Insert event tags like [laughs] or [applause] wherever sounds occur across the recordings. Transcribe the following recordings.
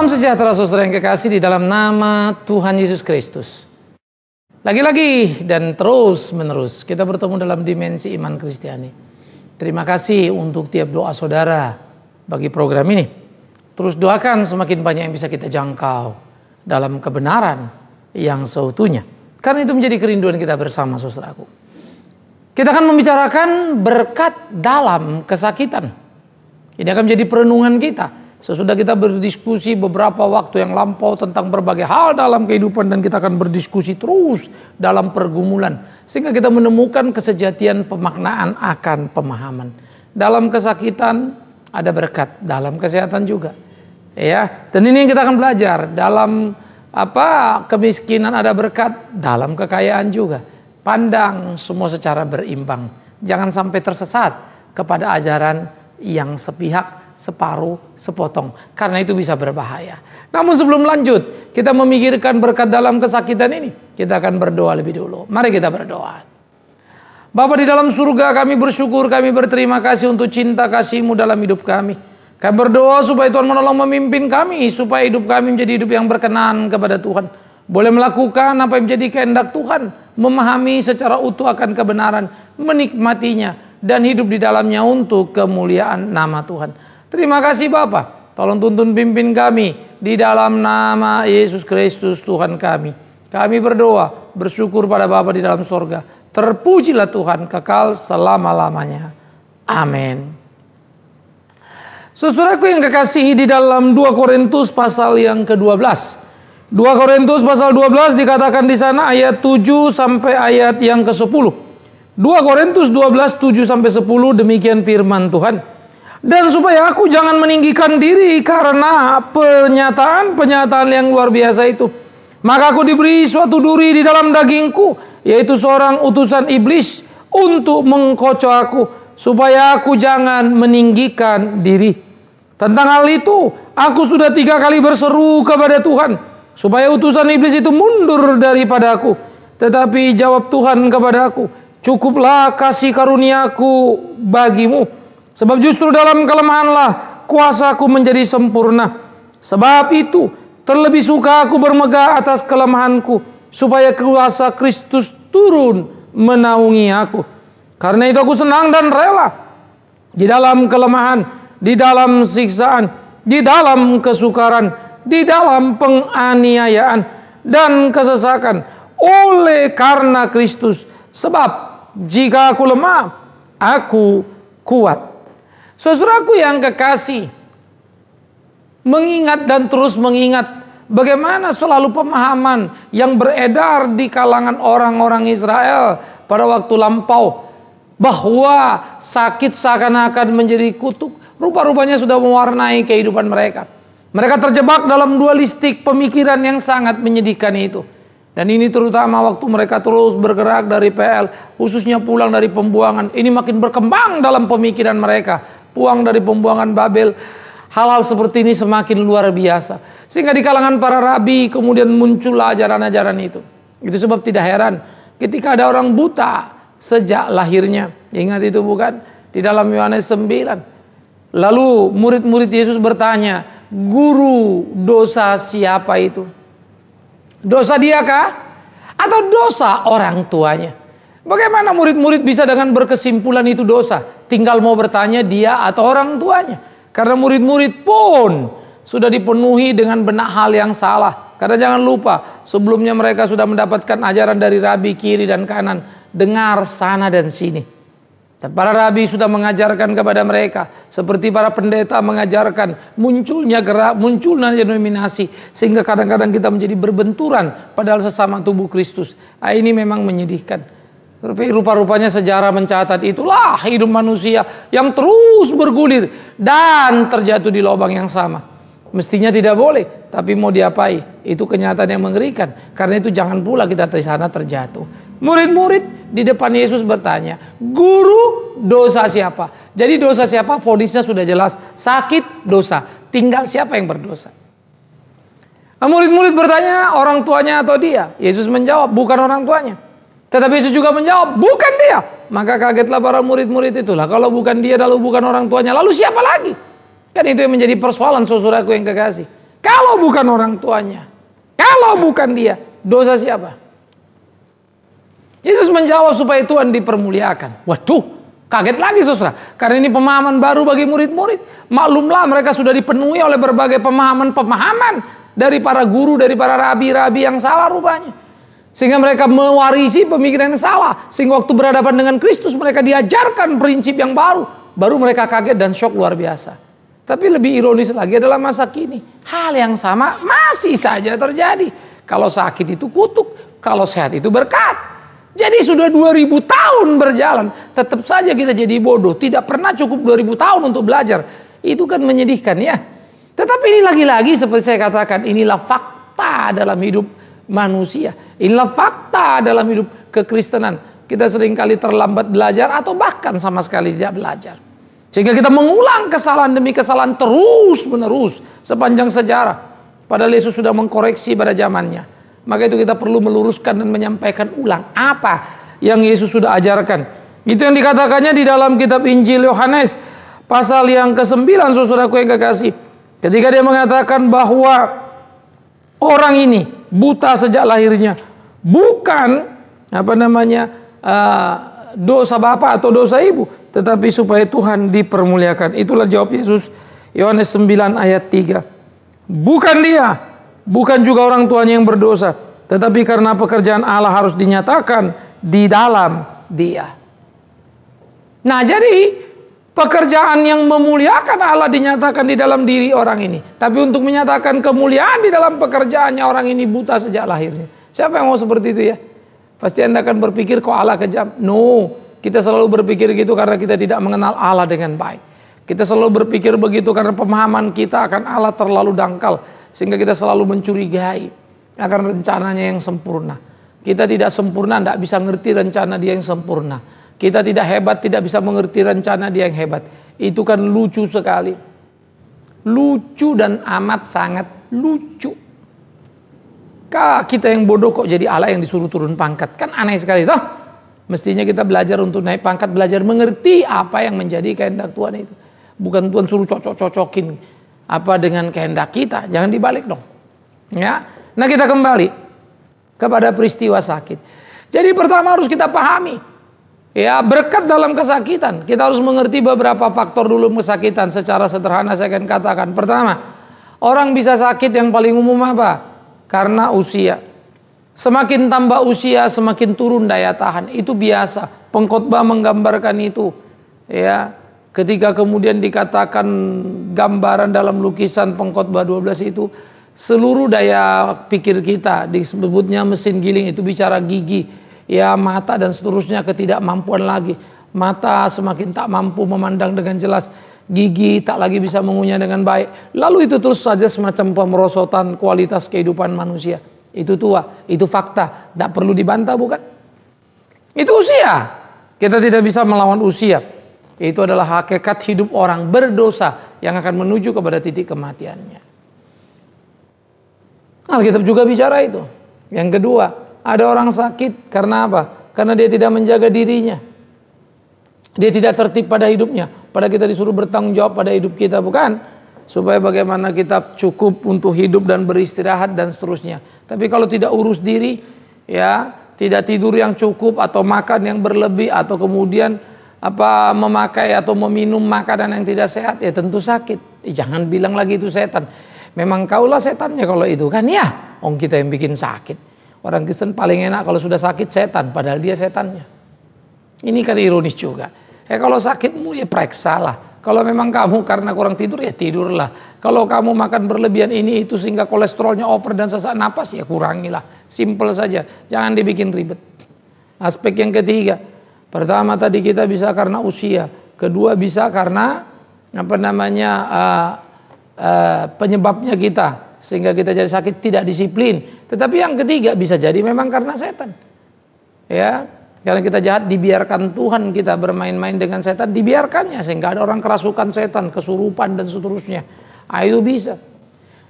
Salam sejahtera saudara yang kekasih di dalam nama Tuhan Yesus Kristus. Lagi-lagi dan terus menerus kita bertemu dalam dimensi iman Kristiani. Terima kasih untuk tiap doa saudara bagi program ini. Terus doakan semakin banyak yang bisa kita jangkau dalam kebenaran yang seutuhnya. Karena itu menjadi kerinduan kita bersama saudaraku. Kita akan membicarakan berkat dalam kesakitan. Ini akan menjadi perenungan kita Sesudah kita berdiskusi beberapa waktu yang lampau tentang berbagai hal dalam kehidupan dan kita akan berdiskusi terus dalam pergumulan sehingga kita menemukan kesejatian pemaknaan akan pemahaman. Dalam kesakitan ada berkat, dalam kesehatan juga. Ya, dan ini yang kita akan belajar dalam apa kemiskinan ada berkat, dalam kekayaan juga. Pandang semua secara berimbang. Jangan sampai tersesat kepada ajaran yang sepihak separuh, sepotong. Karena itu bisa berbahaya. Namun sebelum lanjut, kita memikirkan berkat dalam kesakitan ini. Kita akan berdoa lebih dulu. Mari kita berdoa. Bapak di dalam surga kami bersyukur, kami berterima kasih untuk cinta kasihmu dalam hidup kami. Kami berdoa supaya Tuhan menolong memimpin kami, supaya hidup kami menjadi hidup yang berkenan kepada Tuhan. Boleh melakukan apa yang menjadi kehendak Tuhan, memahami secara utuh akan kebenaran, menikmatinya, dan hidup di dalamnya untuk kemuliaan nama Tuhan. Terima kasih Bapak. Tolong tuntun pimpin kami di dalam nama Yesus Kristus Tuhan kami. Kami berdoa, bersyukur pada Bapa di dalam sorga. Terpujilah Tuhan kekal selama-lamanya. Amin. Saudaraku yang kekasih di dalam 2 Korintus pasal yang ke-12. 2 Korintus pasal 12 dikatakan di sana ayat 7 sampai ayat yang ke-10. 2 Korintus 12 7 sampai 10 demikian firman Tuhan dan supaya aku jangan meninggikan diri karena pernyataan-pernyataan yang luar biasa itu. Maka aku diberi suatu duri di dalam dagingku, yaitu seorang utusan iblis untuk mengkocok aku supaya aku jangan meninggikan diri. Tentang hal itu, aku sudah tiga kali berseru kepada Tuhan supaya utusan iblis itu mundur daripada aku. Tetapi jawab Tuhan kepada aku, cukuplah kasih karuniaku bagimu Sebab justru dalam kelemahanlah kuasaku menjadi sempurna. Sebab itu terlebih suka aku bermegah atas kelemahanku supaya kuasa Kristus turun menaungi aku. Karena itu aku senang dan rela di dalam kelemahan, di dalam siksaan, di dalam kesukaran, di dalam penganiayaan dan kesesakan oleh karena Kristus. Sebab jika aku lemah, aku kuat. Saudaraku yang kekasih, mengingat dan terus mengingat bagaimana selalu pemahaman yang beredar di kalangan orang-orang Israel pada waktu lampau bahwa sakit seakan-akan menjadi kutuk, rupa-rupanya sudah mewarnai kehidupan mereka. Mereka terjebak dalam dualistik pemikiran yang sangat menyedihkan itu. Dan ini terutama waktu mereka terus bergerak dari PL, khususnya pulang dari pembuangan. Ini makin berkembang dalam pemikiran mereka puang dari pembuangan Babel. Hal-hal seperti ini semakin luar biasa. Sehingga di kalangan para rabi kemudian muncul ajaran-ajaran itu. Itu sebab tidak heran ketika ada orang buta sejak lahirnya. Ingat itu bukan? Di dalam Yohanes 9. Lalu murid-murid Yesus bertanya, guru dosa siapa itu? Dosa dia kah? Atau dosa orang tuanya? Bagaimana murid-murid bisa dengan berkesimpulan itu dosa? Tinggal mau bertanya dia atau orang tuanya. Karena murid-murid pun sudah dipenuhi dengan benak hal yang salah. Karena jangan lupa, sebelumnya mereka sudah mendapatkan ajaran dari rabi kiri dan kanan. Dengar sana dan sini. Dan para rabi sudah mengajarkan kepada mereka. Seperti para pendeta mengajarkan munculnya gerak, munculnya denominasi. Sehingga kadang-kadang kita menjadi berbenturan padahal sesama tubuh Kristus. Nah, ini memang menyedihkan. Tapi rupa-rupanya sejarah mencatat itulah hidup manusia yang terus bergulir dan terjatuh di lubang yang sama. Mestinya tidak boleh, tapi mau diapai? Itu kenyataan yang mengerikan. Karena itu jangan pula kita dari sana terjatuh. Murid-murid di depan Yesus bertanya, "Guru, dosa siapa?" Jadi dosa siapa? Fonisnya sudah jelas, sakit dosa. Tinggal siapa yang berdosa? Murid-murid bertanya, orang tuanya atau dia? Yesus menjawab, bukan orang tuanya. Tetapi Yesus juga menjawab, bukan dia. Maka kagetlah para murid-murid itulah. Kalau bukan dia, lalu bukan orang tuanya, lalu siapa lagi? Kan itu yang menjadi persoalan saudaraku yang kekasih. Kalau bukan orang tuanya, kalau bukan dia, dosa siapa? Yesus menjawab supaya Tuhan dipermuliakan. Waduh, kaget lagi saudara. Karena ini pemahaman baru bagi murid-murid. Maklumlah mereka sudah dipenuhi oleh berbagai pemahaman-pemahaman dari para guru, dari para rabi-rabi yang salah rupanya. Sehingga mereka mewarisi pemikiran yang salah. Sehingga waktu berhadapan dengan Kristus mereka diajarkan prinsip yang baru. Baru mereka kaget dan shock luar biasa. Tapi lebih ironis lagi adalah masa kini. Hal yang sama masih saja terjadi. Kalau sakit itu kutuk, kalau sehat itu berkat. Jadi sudah 2000 tahun berjalan, tetap saja kita jadi bodoh. Tidak pernah cukup 2000 tahun untuk belajar. Itu kan menyedihkan ya. Tetapi ini lagi-lagi seperti saya katakan, inilah fakta dalam hidup manusia. Inilah fakta dalam hidup kekristenan. Kita seringkali terlambat belajar atau bahkan sama sekali tidak belajar. Sehingga kita mengulang kesalahan demi kesalahan terus menerus sepanjang sejarah. Padahal Yesus sudah mengkoreksi pada zamannya. Maka itu kita perlu meluruskan dan menyampaikan ulang apa yang Yesus sudah ajarkan. Itu yang dikatakannya di dalam kitab Injil Yohanes pasal yang ke-9 saudaraku yang kekasih. Ketika dia mengatakan bahwa orang ini buta sejak lahirnya bukan apa namanya uh, dosa bapak atau dosa ibu tetapi supaya Tuhan dipermuliakan itulah jawab Yesus Yohanes 9 ayat 3 bukan dia bukan juga orang tuanya yang berdosa tetapi karena pekerjaan Allah harus dinyatakan di dalam dia nah jadi pekerjaan yang memuliakan Allah dinyatakan di dalam diri orang ini. Tapi untuk menyatakan kemuliaan di dalam pekerjaannya orang ini buta sejak lahirnya. Siapa yang mau seperti itu ya? Pasti Anda akan berpikir kok Allah kejam. No, kita selalu berpikir gitu karena kita tidak mengenal Allah dengan baik. Kita selalu berpikir begitu karena pemahaman kita akan Allah terlalu dangkal. Sehingga kita selalu mencurigai akan rencananya yang sempurna. Kita tidak sempurna, tidak bisa ngerti rencana dia yang sempurna. Kita tidak hebat, tidak bisa mengerti rencana dia yang hebat. Itu kan lucu sekali. Lucu dan amat sangat lucu. kita yang bodoh kok jadi Allah yang disuruh turun pangkat. Kan aneh sekali toh. Mestinya kita belajar untuk naik pangkat, belajar mengerti apa yang menjadi kehendak Tuhan itu. Bukan Tuhan suruh cocok-cocokin apa dengan kehendak kita. Jangan dibalik dong. Ya. Nah, kita kembali kepada peristiwa sakit. Jadi pertama harus kita pahami Ya berkat dalam kesakitan. Kita harus mengerti beberapa faktor dulu kesakitan. Secara sederhana saya akan katakan. Pertama, orang bisa sakit yang paling umum apa? Karena usia. Semakin tambah usia, semakin turun daya tahan. Itu biasa. Pengkhotbah menggambarkan itu. Ya, ketika kemudian dikatakan gambaran dalam lukisan pengkhotbah 12 itu seluruh daya pikir kita disebutnya mesin giling itu bicara gigi ya mata dan seterusnya ketidakmampuan lagi. Mata semakin tak mampu memandang dengan jelas, gigi tak lagi bisa mengunyah dengan baik. Lalu itu terus saja semacam pemerosotan kualitas kehidupan manusia. Itu tua, itu fakta, tidak perlu dibantah bukan? Itu usia. Kita tidak bisa melawan usia. Itu adalah hakikat hidup orang berdosa yang akan menuju kepada titik kematiannya. Alkitab juga bicara itu. Yang kedua, ada orang sakit karena apa? Karena dia tidak menjaga dirinya. Dia tidak tertib pada hidupnya. Pada kita disuruh bertanggung jawab pada hidup kita, bukan? Supaya bagaimana kita cukup untuk hidup dan beristirahat dan seterusnya. Tapi kalau tidak urus diri, ya tidak tidur yang cukup atau makan yang berlebih atau kemudian apa memakai atau meminum makanan yang tidak sehat ya tentu sakit. Eh, jangan bilang lagi itu setan. Memang kaulah setannya kalau itu kan ya, ong kita yang bikin sakit. Orang Kristen paling enak kalau sudah sakit setan, padahal dia setannya. Ini kan ironis juga. Eh kalau sakitmu ya periksalah. Kalau memang kamu karena kurang tidur ya tidurlah. Kalau kamu makan berlebihan ini itu sehingga kolesterolnya over dan sesak napas ya kurangilah. Simple saja, jangan dibikin ribet. Aspek yang ketiga, pertama tadi kita bisa karena usia, kedua bisa karena apa namanya uh, uh, penyebabnya kita sehingga kita jadi sakit tidak disiplin. Tetapi yang ketiga bisa jadi memang karena setan. Ya, karena kita jahat dibiarkan Tuhan kita bermain-main dengan setan, dibiarkannya sehingga ada orang kerasukan setan, kesurupan dan seterusnya. Ah, itu bisa.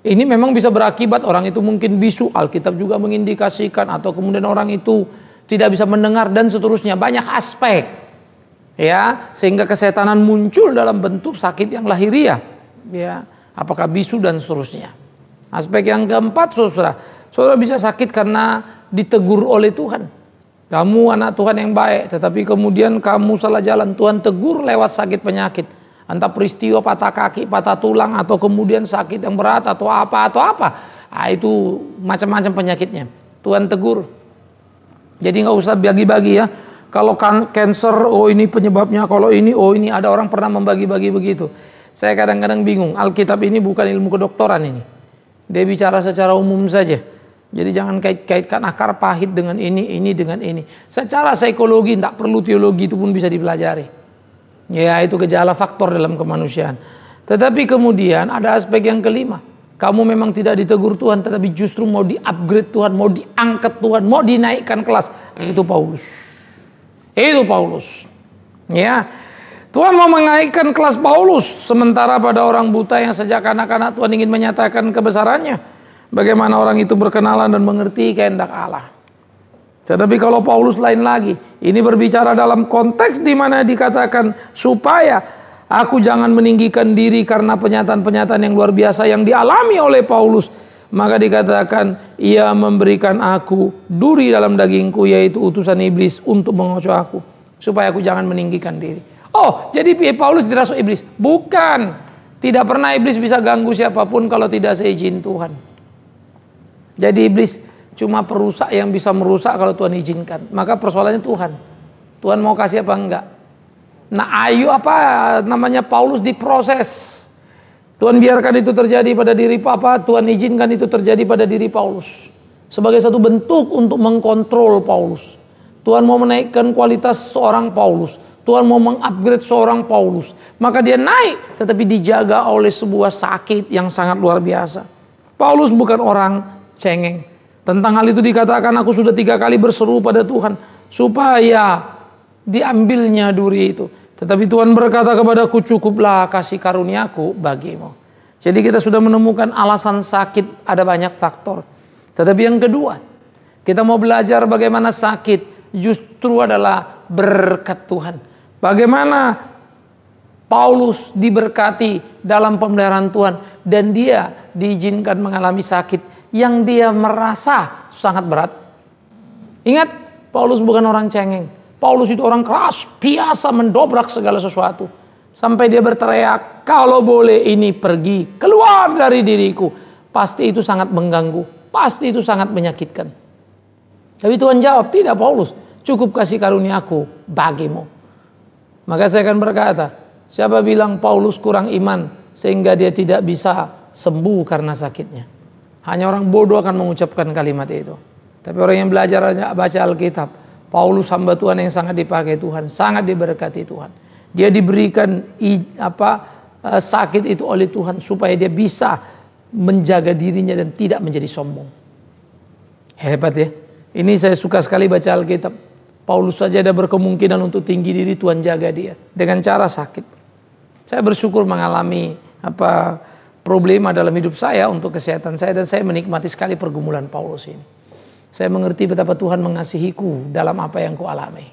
Ini memang bisa berakibat orang itu mungkin bisu, Alkitab juga mengindikasikan atau kemudian orang itu tidak bisa mendengar dan seterusnya, banyak aspek. Ya, sehingga kesetanan muncul dalam bentuk sakit yang lahiriah. Ya, apakah bisu dan seterusnya. Aspek yang keempat saudara, saudara bisa sakit karena ditegur oleh Tuhan. Kamu anak Tuhan yang baik, tetapi kemudian kamu salah jalan. Tuhan tegur lewat sakit penyakit. Entah peristiwa patah kaki, patah tulang, atau kemudian sakit yang berat, atau apa, atau apa. Nah, itu macam-macam penyakitnya. Tuhan tegur. Jadi nggak usah bagi-bagi ya. Kalau kan, cancer, oh ini penyebabnya. Kalau ini, oh ini. Ada orang pernah membagi-bagi begitu. Saya kadang-kadang bingung. Alkitab ini bukan ilmu kedokteran ini. Dia bicara secara umum saja. Jadi jangan kait-kaitkan akar pahit dengan ini, ini dengan ini. Secara psikologi tidak perlu teologi itu pun bisa dipelajari. Ya itu gejala faktor dalam kemanusiaan. Tetapi kemudian ada aspek yang kelima. Kamu memang tidak ditegur Tuhan tetapi justru mau diupgrade Tuhan, mau diangkat Tuhan, mau dinaikkan kelas. Itu Paulus. Itu Paulus. Ya, Tuhan mau menaikkan kelas Paulus, sementara pada orang buta yang sejak anak-anak Tuhan ingin menyatakan kebesarannya. Bagaimana orang itu berkenalan dan mengerti kehendak Allah. Tetapi kalau Paulus lain lagi, ini berbicara dalam konteks di mana dikatakan supaya aku jangan meninggikan diri karena penyataan-penyataan yang luar biasa yang dialami oleh Paulus. Maka dikatakan ia memberikan aku duri dalam dagingku yaitu utusan iblis untuk mengocok aku supaya aku jangan meninggikan diri. Oh, jadi Paulus dirasuk iblis. Bukan. Tidak pernah iblis bisa ganggu siapapun kalau tidak seizin Tuhan. Jadi iblis cuma perusak yang bisa merusak kalau Tuhan izinkan. Maka persoalannya Tuhan. Tuhan mau kasih apa enggak? Nah, ayo apa namanya Paulus diproses. Tuhan biarkan itu terjadi pada diri Papa, Tuhan izinkan itu terjadi pada diri Paulus. Sebagai satu bentuk untuk mengkontrol Paulus. Tuhan mau menaikkan kualitas seorang Paulus Tuhan mau mengupgrade seorang Paulus. Maka dia naik tetapi dijaga oleh sebuah sakit yang sangat luar biasa. Paulus bukan orang cengeng. Tentang hal itu dikatakan aku sudah tiga kali berseru pada Tuhan. Supaya diambilnya duri itu. Tetapi Tuhan berkata kepadaku cukuplah kasih karuniaku bagimu. Jadi kita sudah menemukan alasan sakit ada banyak faktor. Tetapi yang kedua, kita mau belajar bagaimana sakit justru adalah berkat Tuhan. Bagaimana Paulus diberkati dalam pemeliharaan Tuhan dan dia diizinkan mengalami sakit yang dia merasa sangat berat. Ingat, Paulus bukan orang cengeng. Paulus itu orang keras, biasa mendobrak segala sesuatu. Sampai dia berteriak, kalau boleh ini pergi, keluar dari diriku. Pasti itu sangat mengganggu, pasti itu sangat menyakitkan. Tapi Tuhan jawab, tidak Paulus, cukup kasih karunia karuniaku bagimu. Maka saya akan berkata, siapa bilang Paulus kurang iman sehingga dia tidak bisa sembuh karena sakitnya? Hanya orang bodoh akan mengucapkan kalimat itu. Tapi orang yang belajar baca Alkitab, Paulus hamba Tuhan yang sangat dipakai Tuhan, sangat diberkati Tuhan. Dia diberikan apa eh, sakit itu oleh Tuhan supaya dia bisa menjaga dirinya dan tidak menjadi sombong. Hebat ya. Ini saya suka sekali baca Alkitab. Paulus saja ada berkemungkinan untuk tinggi diri Tuhan jaga dia dengan cara sakit. Saya bersyukur mengalami apa problema dalam hidup saya untuk kesehatan saya dan saya menikmati sekali pergumulan Paulus ini. Saya mengerti betapa Tuhan mengasihiku dalam apa yang kualami.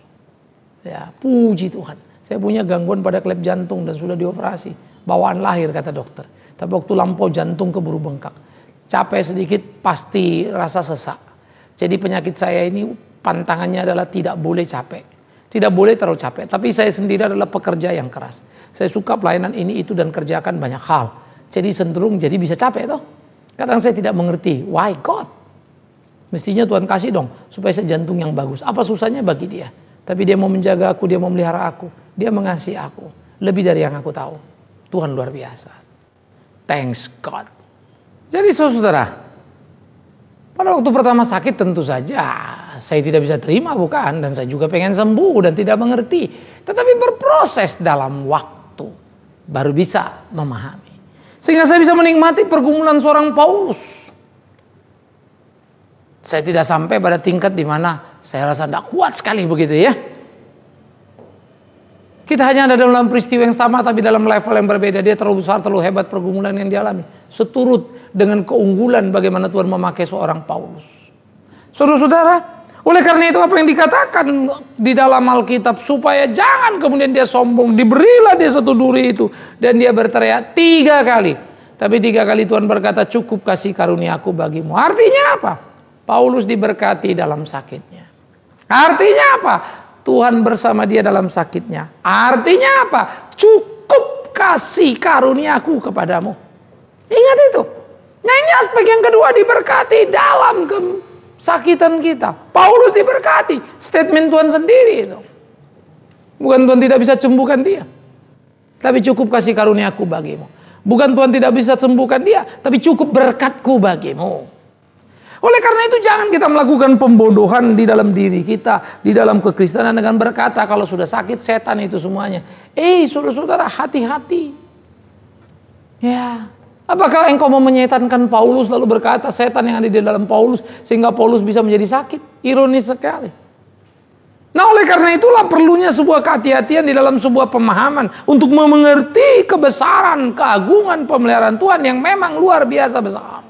Ya, puji Tuhan. Saya punya gangguan pada klep jantung dan sudah dioperasi. Bawaan lahir kata dokter. Tapi waktu lampau jantung keburu bengkak. Capek sedikit pasti rasa sesak. Jadi penyakit saya ini pantangannya adalah tidak boleh capek. Tidak boleh terlalu capek. Tapi saya sendiri adalah pekerja yang keras. Saya suka pelayanan ini itu dan kerjakan banyak hal. Jadi cenderung jadi bisa capek toh. Kadang saya tidak mengerti, why God? Mestinya Tuhan kasih dong supaya saya jantung yang bagus. Apa susahnya bagi dia? Tapi dia mau menjaga aku, dia mau melihara aku. Dia mengasihi aku. Lebih dari yang aku tahu. Tuhan luar biasa. Thanks God. Jadi saudara, pada waktu pertama sakit tentu saja saya tidak bisa terima bukan dan saya juga pengen sembuh dan tidak mengerti. Tetapi berproses dalam waktu baru bisa memahami. Sehingga saya bisa menikmati pergumulan seorang Paulus. Saya tidak sampai pada tingkat di mana saya rasa tidak kuat sekali begitu ya. Kita hanya ada dalam peristiwa yang sama tapi dalam level yang berbeda. Dia terlalu besar, terlalu hebat pergumulan yang dialami. Seturut dengan keunggulan bagaimana Tuhan memakai seorang Paulus. Saudara-saudara, oleh karena itu apa yang dikatakan di dalam Alkitab supaya jangan kemudian dia sombong, diberilah dia satu duri itu dan dia berteriak tiga kali. Tapi tiga kali Tuhan berkata cukup kasih karunia Aku bagimu. Artinya apa? Paulus diberkati dalam sakitnya. Artinya apa? Tuhan bersama dia dalam sakitnya. Artinya apa? Cukup kasih karunia Aku kepadamu. Ingat itu. Nah ini aspek yang kedua diberkati dalam kesakitan kita. Paulus diberkati. Statement Tuhan sendiri itu. Bukan Tuhan tidak bisa sembuhkan dia. Tapi cukup kasih karunia Aku bagimu. Bukan Tuhan tidak bisa sembuhkan dia. Tapi cukup berkatku bagimu. Oleh karena itu jangan kita melakukan pembodohan di dalam diri kita, di dalam kekristenan dengan berkata kalau sudah sakit setan itu semuanya. Eh, saudara-saudara hati-hati. Ya, Apakah engkau mau menyetankan Paulus lalu berkata setan yang ada di dalam Paulus sehingga Paulus bisa menjadi sakit? Ironis sekali. Nah oleh karena itulah perlunya sebuah kehati-hatian di dalam sebuah pemahaman untuk mengerti kebesaran, keagungan pemeliharaan Tuhan yang memang luar biasa besar.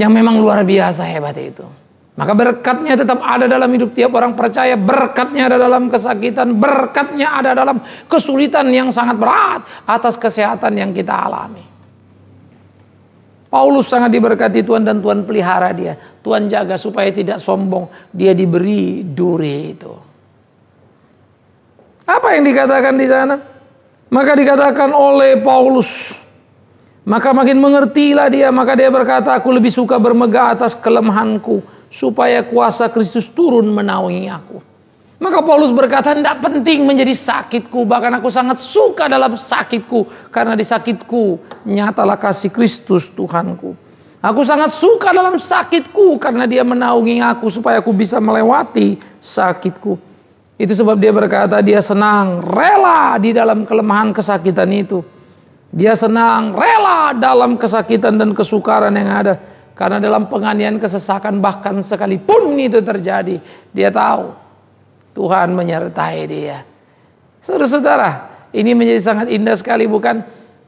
Yang memang luar biasa hebat itu. Maka berkatnya tetap ada dalam hidup tiap orang percaya, berkatnya ada dalam kesakitan, berkatnya ada dalam kesulitan yang sangat berat atas kesehatan yang kita alami. Paulus sangat diberkati Tuhan dan Tuhan pelihara dia. Tuhan jaga supaya tidak sombong, dia diberi duri itu. Apa yang dikatakan di sana? Maka dikatakan oleh Paulus, maka makin mengertilah dia, maka dia berkata, aku lebih suka bermegah atas kelemahanku supaya kuasa Kristus turun menaungi aku. Maka Paulus berkata, tidak penting menjadi sakitku, bahkan aku sangat suka dalam sakitku, karena di sakitku nyatalah kasih Kristus Tuhanku. Aku sangat suka dalam sakitku, karena dia menaungi aku, supaya aku bisa melewati sakitku. Itu sebab dia berkata, dia senang, rela di dalam kelemahan kesakitan itu. Dia senang, rela dalam kesakitan dan kesukaran yang ada karena dalam penganiayaan kesesakan bahkan sekalipun itu terjadi, dia tahu Tuhan menyertai dia. Saudara-saudara, ini menjadi sangat indah sekali bukan?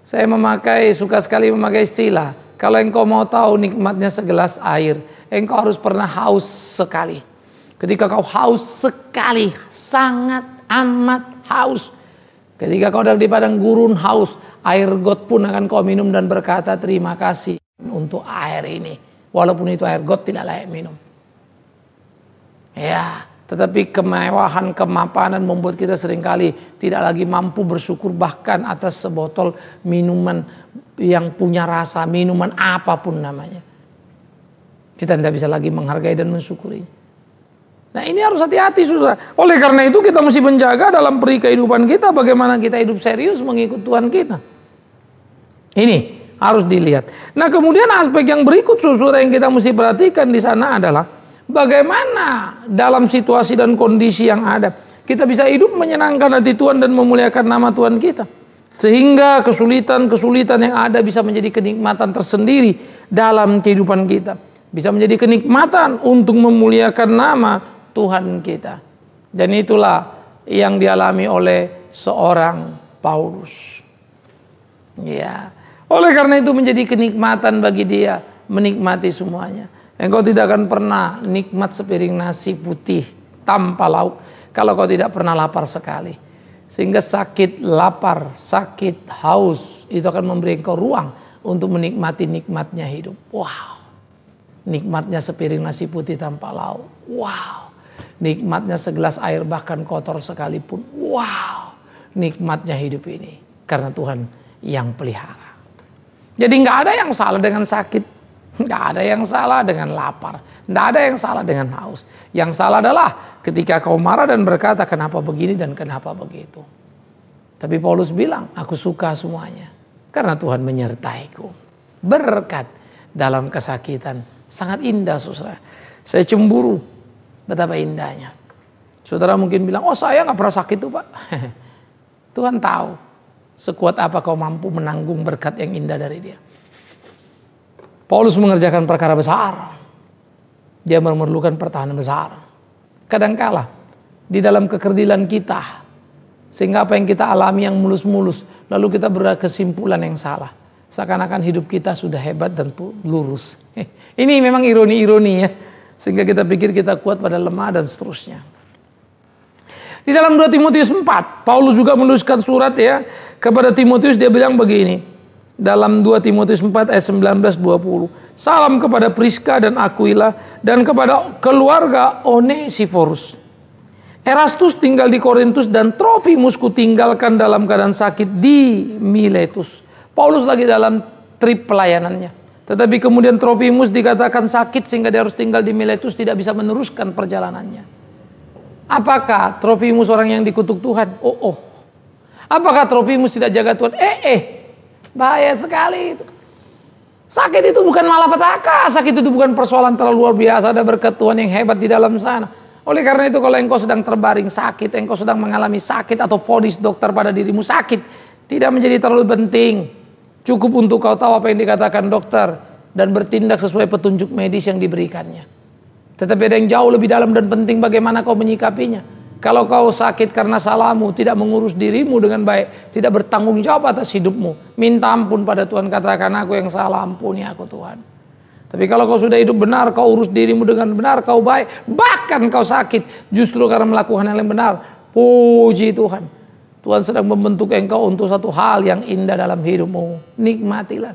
Saya memakai suka sekali memakai istilah. Kalau engkau mau tahu nikmatnya segelas air, engkau harus pernah haus sekali. Ketika kau haus sekali, sangat amat haus. Ketika kau ada di padang gurun haus, air got pun akan kau minum dan berkata terima kasih untuk air ini. Walaupun itu air got tidak layak minum. Ya, tetapi kemewahan, kemapanan membuat kita seringkali tidak lagi mampu bersyukur bahkan atas sebotol minuman yang punya rasa, minuman apapun namanya. Kita tidak bisa lagi menghargai dan mensyukuri Nah ini harus hati-hati susah. Oleh karena itu kita mesti menjaga dalam peri kehidupan kita bagaimana kita hidup serius mengikut Tuhan kita. Ini harus dilihat. Nah, kemudian aspek yang berikut susur yang kita mesti perhatikan di sana adalah bagaimana dalam situasi dan kondisi yang ada kita bisa hidup menyenangkan hati Tuhan dan memuliakan nama Tuhan kita. Sehingga kesulitan-kesulitan yang ada bisa menjadi kenikmatan tersendiri dalam kehidupan kita. Bisa menjadi kenikmatan untuk memuliakan nama Tuhan kita. Dan itulah yang dialami oleh seorang Paulus. Ya. Oleh karena itu menjadi kenikmatan bagi dia menikmati semuanya. Engkau tidak akan pernah nikmat sepiring nasi putih tanpa lauk kalau kau tidak pernah lapar sekali. Sehingga sakit lapar, sakit haus itu akan memberi engkau ruang untuk menikmati nikmatnya hidup. Wow. Nikmatnya sepiring nasi putih tanpa lauk. Wow. Nikmatnya segelas air bahkan kotor sekalipun. Wow. Nikmatnya hidup ini karena Tuhan yang pelihara. Jadi nggak ada yang salah dengan sakit. Nggak ada yang salah dengan lapar. Nggak ada yang salah dengan haus. Yang salah adalah ketika kau marah dan berkata kenapa begini dan kenapa begitu. Tapi Paulus bilang, aku suka semuanya. Karena Tuhan menyertaiku. Berkat dalam kesakitan. Sangat indah saudara. Saya cemburu. Betapa indahnya. Saudara mungkin bilang, oh saya nggak pernah sakit tuh pak. [laughs] Tuhan tahu. Sekuat apa kau mampu menanggung berkat yang indah dari dia. Paulus mengerjakan perkara besar. Dia memerlukan pertahanan besar. Kadangkala di dalam kekerdilan kita. Sehingga apa yang kita alami yang mulus-mulus. Lalu kita berada kesimpulan yang salah. Seakan-akan hidup kita sudah hebat dan lurus. Eh, ini memang ironi-ironi ya. Sehingga kita pikir kita kuat pada lemah dan seterusnya. Di dalam 2 Timotius 4, Paulus juga menuliskan surat ya kepada Timotius dia bilang begini dalam 2 Timotius 4 ayat 19 20. Salam kepada Priska dan Aquila dan kepada keluarga Onesiphorus. Erastus tinggal di Korintus dan ku tinggalkan dalam keadaan sakit di Miletus. Paulus lagi dalam trip pelayanannya. Tetapi kemudian Trofimus dikatakan sakit sehingga dia harus tinggal di Miletus tidak bisa meneruskan perjalanannya. Apakah Trofimus orang yang dikutuk Tuhan? Oh, oh. Apakah tropimus tidak jaga Tuhan? Eh, eh, bahaya sekali itu. Sakit itu bukan malapetaka, sakit itu bukan persoalan terlalu luar biasa, ada berkat Tuhan yang hebat di dalam sana. Oleh karena itu kalau engkau sedang terbaring sakit, engkau sedang mengalami sakit atau fonis dokter pada dirimu sakit, tidak menjadi terlalu penting. Cukup untuk kau tahu apa yang dikatakan dokter dan bertindak sesuai petunjuk medis yang diberikannya. Tetapi ada yang jauh lebih dalam dan penting bagaimana kau menyikapinya. Kalau kau sakit karena salahmu, tidak mengurus dirimu dengan baik, tidak bertanggung jawab atas hidupmu, minta ampun pada Tuhan, katakan aku yang salah, ampuni aku Tuhan. Tapi kalau kau sudah hidup benar, kau urus dirimu dengan benar, kau baik, bahkan kau sakit justru karena melakukan hal yang benar. Puji Tuhan. Tuhan sedang membentuk engkau untuk satu hal yang indah dalam hidupmu. Nikmatilah.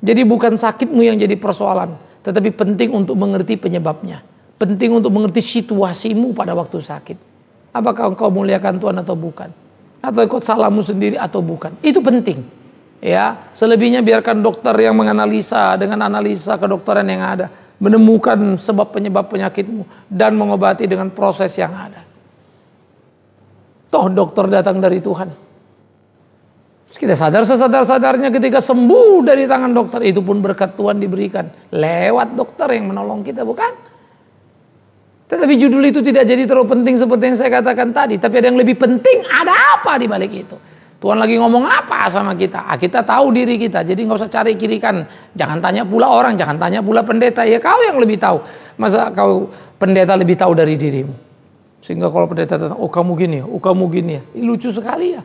Jadi bukan sakitmu yang jadi persoalan, tetapi penting untuk mengerti penyebabnya. Penting untuk mengerti situasimu pada waktu sakit. Apakah engkau muliakan Tuhan atau bukan? Atau ikut salahmu sendiri atau bukan? Itu penting. Ya, selebihnya biarkan dokter yang menganalisa dengan analisa kedokteran yang ada menemukan sebab penyebab penyakitmu dan mengobati dengan proses yang ada. Toh dokter datang dari Tuhan. Kita sadar sesadar-sadarnya ketika sembuh dari tangan dokter itu pun berkat Tuhan diberikan. Lewat dokter yang menolong kita bukan? Tetapi judul itu tidak jadi terlalu penting seperti yang saya katakan tadi. Tapi ada yang lebih penting, ada apa di balik itu? Tuhan lagi ngomong apa sama kita? Ah, kita tahu diri kita, jadi nggak usah cari kiri kan. Jangan tanya pula orang, jangan tanya pula pendeta. Ya kau yang lebih tahu. Masa kau pendeta lebih tahu dari dirimu? Sehingga kalau pendeta datang, oh kamu gini ya, oh kamu gini ya. Ih, lucu sekali ya.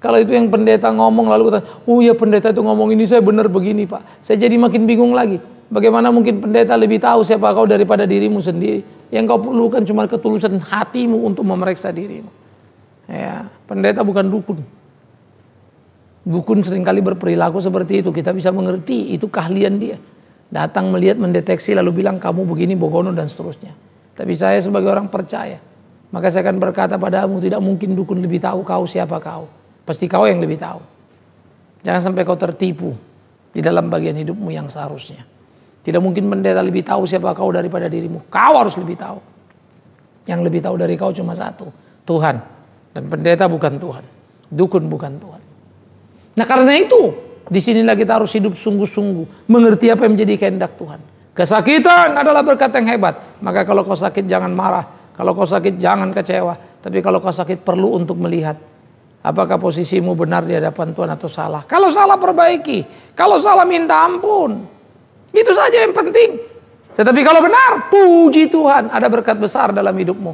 Kalau itu yang pendeta ngomong lalu kata, oh ya pendeta itu ngomong ini saya benar begini pak. Saya jadi makin bingung lagi. Bagaimana mungkin pendeta lebih tahu siapa kau daripada dirimu sendiri? Yang kau perlukan cuma ketulusan hatimu untuk memeriksa dirimu. Ya, pendeta bukan dukun. Dukun seringkali berperilaku seperti itu. Kita bisa mengerti, itu keahlian dia. Datang melihat, mendeteksi, lalu bilang kamu begini, bogono, dan seterusnya. Tapi saya sebagai orang percaya. Maka saya akan berkata padamu, tidak mungkin dukun lebih tahu kau siapa kau. Pasti kau yang lebih tahu. Jangan sampai kau tertipu di dalam bagian hidupmu yang seharusnya. Tidak mungkin pendeta lebih tahu siapa kau daripada dirimu. Kau harus lebih tahu. Yang lebih tahu dari kau cuma satu, Tuhan. Dan pendeta bukan Tuhan, dukun bukan Tuhan. Nah karena itu, disinilah kita harus hidup sungguh-sungguh, mengerti apa yang menjadi kehendak Tuhan. Kesakitan adalah berkat yang hebat. Maka kalau kau sakit jangan marah, kalau kau sakit jangan kecewa. Tapi kalau kau sakit perlu untuk melihat apakah posisimu benar di hadapan Tuhan atau salah. Kalau salah perbaiki, kalau salah minta ampun. Itu saja yang penting. Tetapi kalau benar, puji Tuhan, ada berkat besar dalam hidupmu.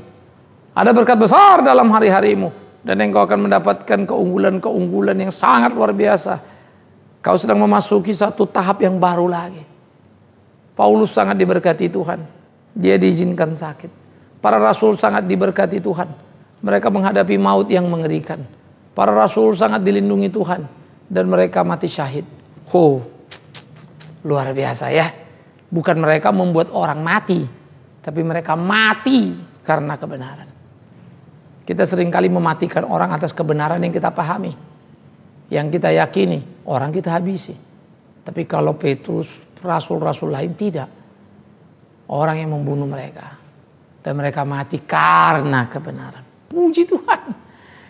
Ada berkat besar dalam hari-harimu. Dan engkau akan mendapatkan keunggulan-keunggulan yang sangat luar biasa. Kau sedang memasuki satu tahap yang baru lagi. Paulus sangat diberkati Tuhan. Dia diizinkan sakit. Para rasul sangat diberkati Tuhan. Mereka menghadapi maut yang mengerikan. Para rasul sangat dilindungi Tuhan. Dan mereka mati syahid. Oh, Luar biasa ya. Bukan mereka membuat orang mati, tapi mereka mati karena kebenaran. Kita seringkali mematikan orang atas kebenaran yang kita pahami. Yang kita yakini, orang kita habisi. Tapi kalau Petrus, rasul-rasul lain tidak. Orang yang membunuh mereka. Dan mereka mati karena kebenaran. Puji Tuhan.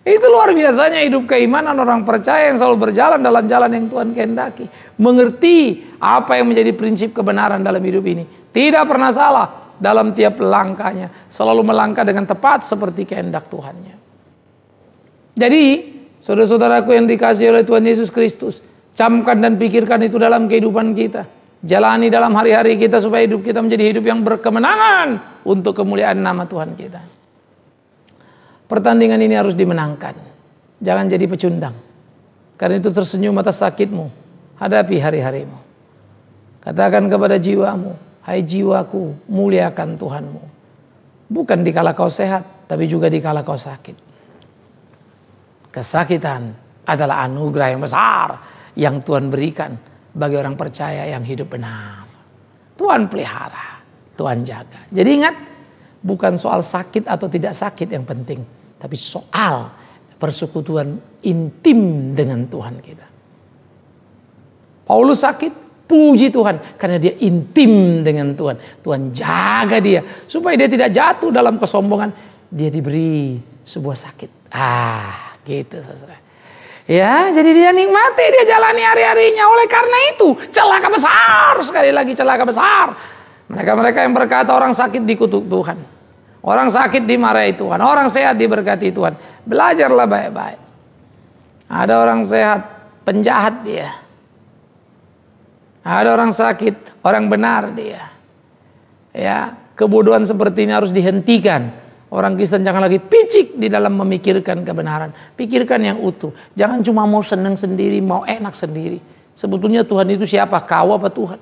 Itu luar biasanya hidup keimanan orang percaya yang selalu berjalan dalam jalan yang Tuhan kehendaki. Mengerti apa yang menjadi prinsip kebenaran dalam hidup ini. Tidak pernah salah dalam tiap langkahnya. Selalu melangkah dengan tepat seperti kehendak Tuhannya. Jadi, saudara-saudaraku yang dikasih oleh Tuhan Yesus Kristus. Camkan dan pikirkan itu dalam kehidupan kita. Jalani dalam hari-hari kita supaya hidup kita menjadi hidup yang berkemenangan untuk kemuliaan nama Tuhan kita. Pertandingan ini harus dimenangkan. Jangan jadi pecundang. Karena itu tersenyum atas sakitmu. Hadapi hari-harimu. Katakan kepada jiwamu, hai jiwaku, muliakan Tuhanmu. Bukan dikala kau sehat, tapi juga dikala kau sakit. Kesakitan adalah anugerah yang besar yang Tuhan berikan bagi orang percaya yang hidup benar. Tuhan pelihara, Tuhan jaga. Jadi ingat, bukan soal sakit atau tidak sakit yang penting, tapi soal persekutuan intim dengan Tuhan kita. Paulus sakit, puji Tuhan karena dia intim dengan Tuhan. Tuhan jaga dia supaya dia tidak jatuh dalam kesombongan. Dia diberi sebuah sakit. Ah, gitu saudara. Ya, jadi dia nikmati, dia jalani hari-harinya. Oleh karena itu, celaka besar sekali lagi celaka besar. Mereka-mereka yang berkata orang sakit dikutuk Tuhan. Orang sakit dimarahi Tuhan, orang sehat diberkati Tuhan. Belajarlah baik-baik. Ada orang sehat, penjahat dia. Ada orang sakit, orang benar dia. Ya, kebodohan seperti ini harus dihentikan. Orang Kristen jangan lagi picik di dalam memikirkan kebenaran. Pikirkan yang utuh. Jangan cuma mau senang sendiri, mau enak sendiri. Sebetulnya Tuhan itu siapa? Kau apa Tuhan?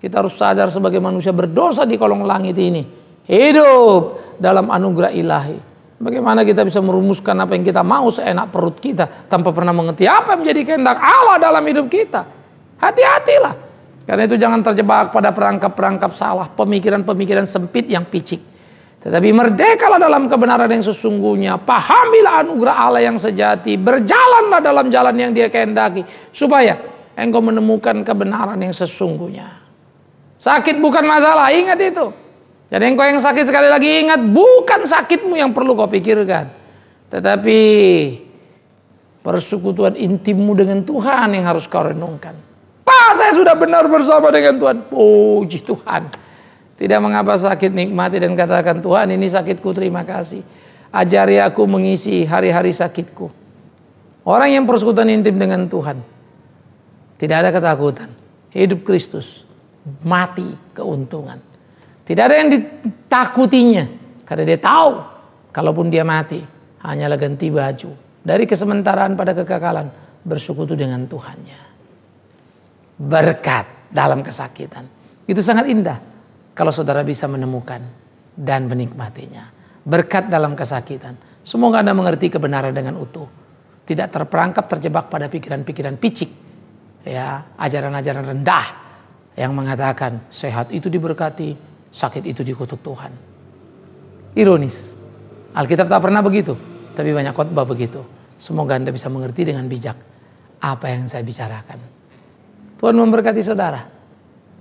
Kita harus sadar sebagai manusia berdosa di kolong langit ini. Hidup dalam anugerah ilahi. Bagaimana kita bisa merumuskan apa yang kita mau seenak perut kita tanpa pernah mengerti apa yang menjadi kehendak Allah dalam hidup kita. Hati-hatilah. Karena itu jangan terjebak pada perangkap-perangkap salah, pemikiran-pemikiran sempit yang picik. Tetapi merdekalah dalam kebenaran yang sesungguhnya. Pahamilah anugerah Allah yang sejati. Berjalanlah dalam jalan yang dia kehendaki. Supaya engkau menemukan kebenaran yang sesungguhnya. Sakit bukan masalah, ingat itu. Jadi engkau yang sakit sekali lagi ingat bukan sakitmu yang perlu kau pikirkan. Tetapi persekutuan intimmu dengan Tuhan yang harus kau renungkan. Pak saya sudah benar bersama dengan Tuhan. Puji Tuhan. Tidak mengapa sakit nikmati dan katakan Tuhan ini sakitku terima kasih. Ajari aku mengisi hari-hari sakitku. Orang yang persekutuan intim dengan Tuhan. Tidak ada ketakutan. Hidup Kristus. Mati keuntungan. Tidak ada yang ditakutinya karena dia tahu kalaupun dia mati hanyalah ganti baju dari kesementaraan pada kekekalan bersekutu dengan Tuhannya. Berkat dalam kesakitan. Itu sangat indah kalau saudara bisa menemukan dan menikmatinya. Berkat dalam kesakitan. Semoga Anda mengerti kebenaran dengan utuh. Tidak terperangkap terjebak pada pikiran-pikiran picik. Ya, ajaran-ajaran rendah yang mengatakan sehat itu diberkati, sakit itu dikutuk Tuhan. Ironis. Alkitab tak pernah begitu, tapi banyak khotbah begitu. Semoga Anda bisa mengerti dengan bijak apa yang saya bicarakan. Tuhan memberkati saudara.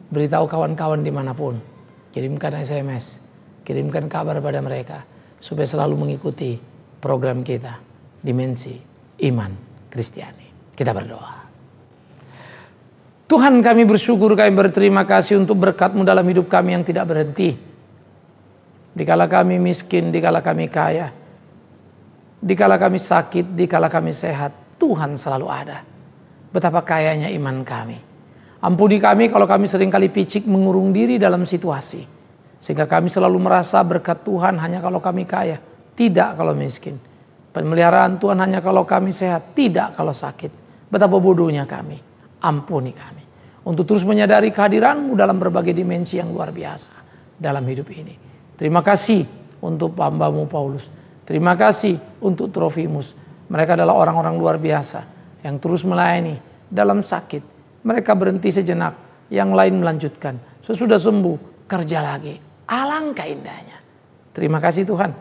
Beritahu kawan-kawan dimanapun. Kirimkan SMS, kirimkan kabar pada mereka. Supaya selalu mengikuti program kita. Dimensi Iman Kristiani. Kita berdoa. Tuhan kami bersyukur, kami berterima kasih untuk berkatmu dalam hidup kami yang tidak berhenti. Dikala kami miskin, dikala kami kaya. Dikala kami sakit, dikala kami sehat. Tuhan selalu ada. Betapa kayanya iman kami. Ampuni kami kalau kami seringkali picik mengurung diri dalam situasi. Sehingga kami selalu merasa berkat Tuhan hanya kalau kami kaya. Tidak kalau miskin. Pemeliharaan Tuhan hanya kalau kami sehat. Tidak kalau sakit. Betapa bodohnya kami ampuni kami. Untuk terus menyadari kehadiranmu dalam berbagai dimensi yang luar biasa dalam hidup ini. Terima kasih untuk pambamu Paulus. Terima kasih untuk Trofimus. Mereka adalah orang-orang luar biasa yang terus melayani dalam sakit. Mereka berhenti sejenak, yang lain melanjutkan. Sesudah sembuh, kerja lagi. Alangkah indahnya. Terima kasih Tuhan.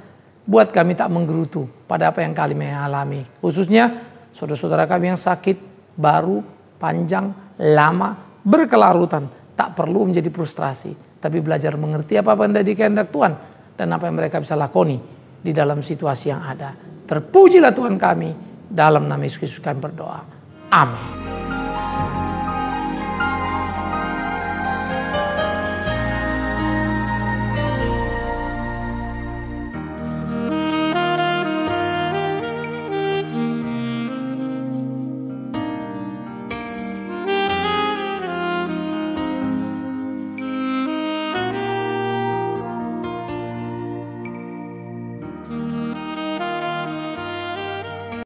Buat kami tak menggerutu pada apa yang kami alami. Khususnya saudara-saudara kami yang sakit, baru, panjang, lama, berkelarutan. Tak perlu menjadi frustrasi. Tapi belajar mengerti apa ada di kehendak Tuhan. Dan apa yang mereka bisa lakoni di dalam situasi yang ada. Terpujilah Tuhan kami. Dalam nama Yesus Kristus kami berdoa. Amin.